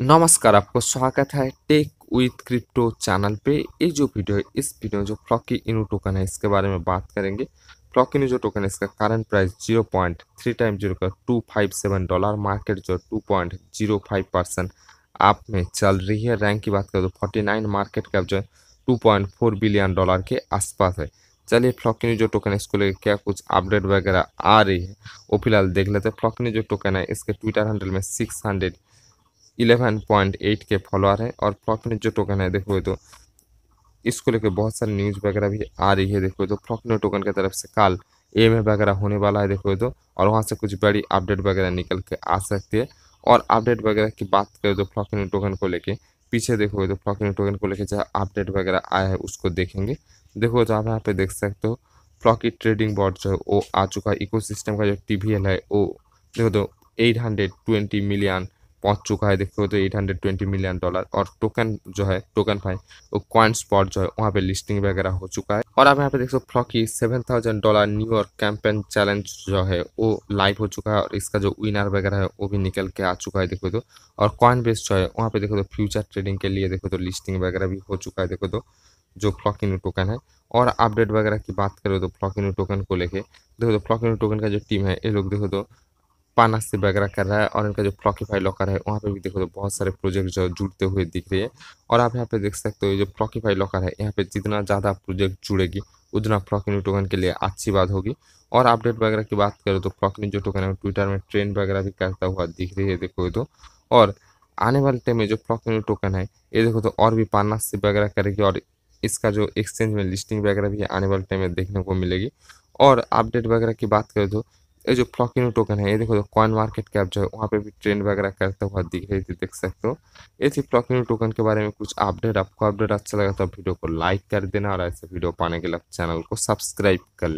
नमस्कार आपको स्वागत है टेक विथ क्रिप्टो चैनल पे ये जो वीडियो है इस वीडियो में जो फ्लॉकी इनू टोकन है इसके बारे में बात करेंगे फ्लॉकी इनू जो टोकन है इसका current price zero point three time zero का two five seven dollar market जो two point zero five percent आप में चल रही है रैंक की बात करें तो फोर्टी नाइन मार्केट कैप जो है two point four billion dollar के आसपास है चलिए फ्लॉकिनी जो टोकन इसको लेकर क्या कुछ अपडेट वगैरह आ रही है वो फिलहाल देख लेते हैं फ्लॉकिनी जो टोकन है इसके ट्विटर हैंडल में six hundred eleven point eight के फॉलोअर हैं और फ्लॉकनेट जो टोकन है देखो तो इसको लेकर बहुत सारी न्यूज़ वगैरह भी आ रही है देखो तो फ्लॉकनेट टोकन की तरफ से कल एम वगैरह होने वाला है देखो तो और वहाँ से कुछ बड़ी अपडेट वगैरह निकल के आ सकती है और अपडेट वगैरह की बात करें तो फ्लॉकनेट टोकन को लेकर पीछे देखोगे तो फ्लॉकनेट टोकन को लेकर जहाँ अपडेट वगैरह आया है उसको देखेंगे देखो तो आप यहाँ पे देख सकते हो फ्लॉकी ट्रेडिंग बॉट जो है वो आ चुका है इकोसिस्टम का जो टी है वो देखो तो एट हंड्रेड ट्वेंटी मिलियन पहुंच चुका है देखते हो तो eight hundred twenty million dollar और टोकन जो है टोकन फाइन वो कॉइन स्पॉट जो है वहाँ पे लिस्टिंग वगैरह हो चुका है और आप यहाँ पे देख सकते हो Floki seven thousand dollar New York campaign challenge जो है वो लाइव हो चुका है और इसका जो विनर वगैरह है वो भी निकल के आ चुका है देखो तो और कॉइन बेस जो है वहाँ पे देखो तो फ्यूचर ट्रेडिंग के लिए देखो तो लिस्टिंग वगैरह भी हो चुका है देखो तो जो फ्लॉकिनो टोकन है और अपडेट वगैरह की बात करो तो फ्लॉकिन टोकन को लेके देखो तो फ्लॉकिनो टोकन का जो टीम है ये लोग देखो तो पाना से वगैरह कर रहा है और इनका जो प्रॉकीफाई लॉकर है वहाँ पे भी देखो तो बहुत सारे प्रोजेक्ट जो जुड़ते हुए दिख रही है और आप यहाँ पे देख सकते हो जो प्रॉकीफाई लॉकर है यहाँ पे जितना ज़्यादा प्रोजेक्ट जुड़ेगी उतना फ्लॉकिनी टोकन के लिए अच्छी बात होगी और अपडेट वगैरह की बात करें तो फ्लॉकिनी जो टोकन है ट्विटर में ट्रेंड वगैरह भी करता हुआ दिख रही है देखो तो और आने वाले टाइम में जो फ्लॉकिनी टोकन है ये देखो तो और भी से वगैरह करेगी और इसका जो एक्सचेंज में लिस्टिंग वगैरह भी आने वाले टाइम में देखने को मिलेगी और अपडेट वगैरह की बात करें तो ये जो फ्लॉकिनो टोकन है ये देखो जो कॉइन मार्केट कैप जो है वहाँ पे भी ट्रेंड वगैरह करता हुआ दिख रही थी देख सकते हो ये थी फ्लॉकिनो टोकन के बारे में कुछ अपडेट आपको अपडेट अच्छा लगा तो वीडियो को लाइक कर देना और ऐसे वीडियो पाने के लिए चैनल को सब्सक्राइब कर